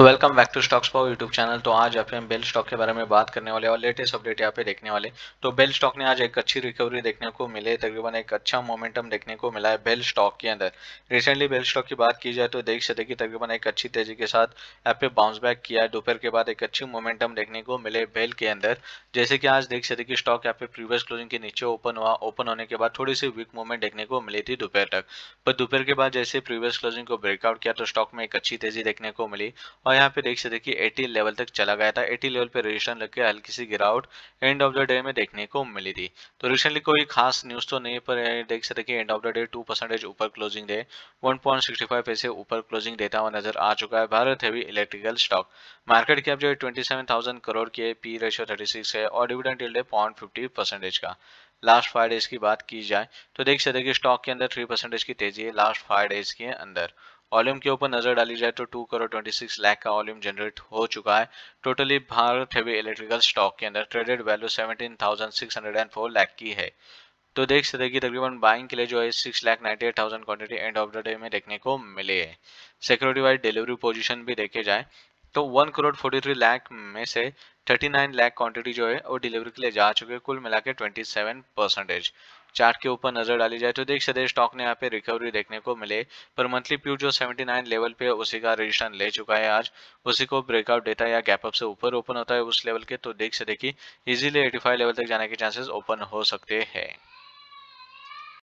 welcome back to Stocks Power YouTube channel तो आज आप हम बेल स्टॉक के बारे में बात करने वाले और लेटेस्ट अपडेट यहाँ पे देखने वाले तो बेल स्टॉक ने आज एक अच्छी रिकवरी देखने को मिले तकरीबन एक अच्छा मोमेंटम देखने को मिला है बेल स्टॉक के अंदर रिसेंटली बेल स्टॉक की बात की जाए तो देख सकते कि तकरीबन एक अच्छी तेजी के साथ यहाँ पे बाउंस बैक किया है दोपहर के बाद एक अच्छी मोमेंटम देखने को मिले बेल के अंदर जैसे कि आज देख सकते कि स्टॉक यहाँ पे प्रीवियस क्लोजिंग के नीचे ओपन हुआ ओपन होने के बाद थोड़ी सी वीक मूवमेंट देखने को मिली थी दोपहर तक पर दोपहर के बाद जैसे प्रीवियस क्लोजिंग को ब्रेकआउट किया तो स्टॉक में एक अच्छी तेजी देखने को मिली और यहाँ पे देख से देखिए 18 लेवल तक चला गया था 80 लेवल पे रजिस्ट्रेशन लग के हल्की सी गिरावट एंड ऑफ द डे में देखने को मिली थी तो रिसेंटली कोई खास न्यूज़ तो नहीं पर देख से देखिए end of the day two percentage ऊपर क्लोजिंग डे वन पॉइंट पैसे ऊपर क्लोजिंग देता हुआ नजर आ चुका है Bharat Heavy Electrical stock market cap जो है ट्वेंटी सेवन करोड़ की पी रेशियो थर्टी सिक्स है और dividend day point fifty percentage का लास्ट फाइव डेज की बात की जाए तो देख सकते कि स्टॉक के अंदर थ्री परसेंटेज की तेजी है लास्ट फाइव डेज के अंदर वॉल्यूम के ऊपर नजर डाली जाए तो two crore twenty six lakh का वॉल्यूम जनरेट हो चुका है totally Bharat Heavy Electrical stock के अंदर traded value seventeen thousand six hundred and four lakh की है तो देख सकते हैं कि तकरीबन बाइंग के लिए जो है six lakh ninety eight thousand quantity end of the day में देखने को मिले है सिक्योरिटी वाइज डिलीवरी पोजीशन भी देखे जाए तो one crore forty three lakh में से थर्टी नाइन लाख क्वांटिटी जो है वो डिलीवरी के लिए जा चुके हैं कुल मिला के ट्वेंटी सेवन परसेंटेज चार्ट के ऊपर नजर डाली जाए तो देख सकते स्टॉक ने यहाँ पे रिकवरी देखने को मिले पर मंथली प्यू जो 79 लेवल पे उसी का रजिस्ट्रेशन ले चुका है आज उसी को ब्रेकआउट देता है या गैप अप से ऊपर ओपन होता है उस लेवल के तो देख सकते कि इजीली 85 लेवल तक जाने के चांसेस ओपन हो सकते हैं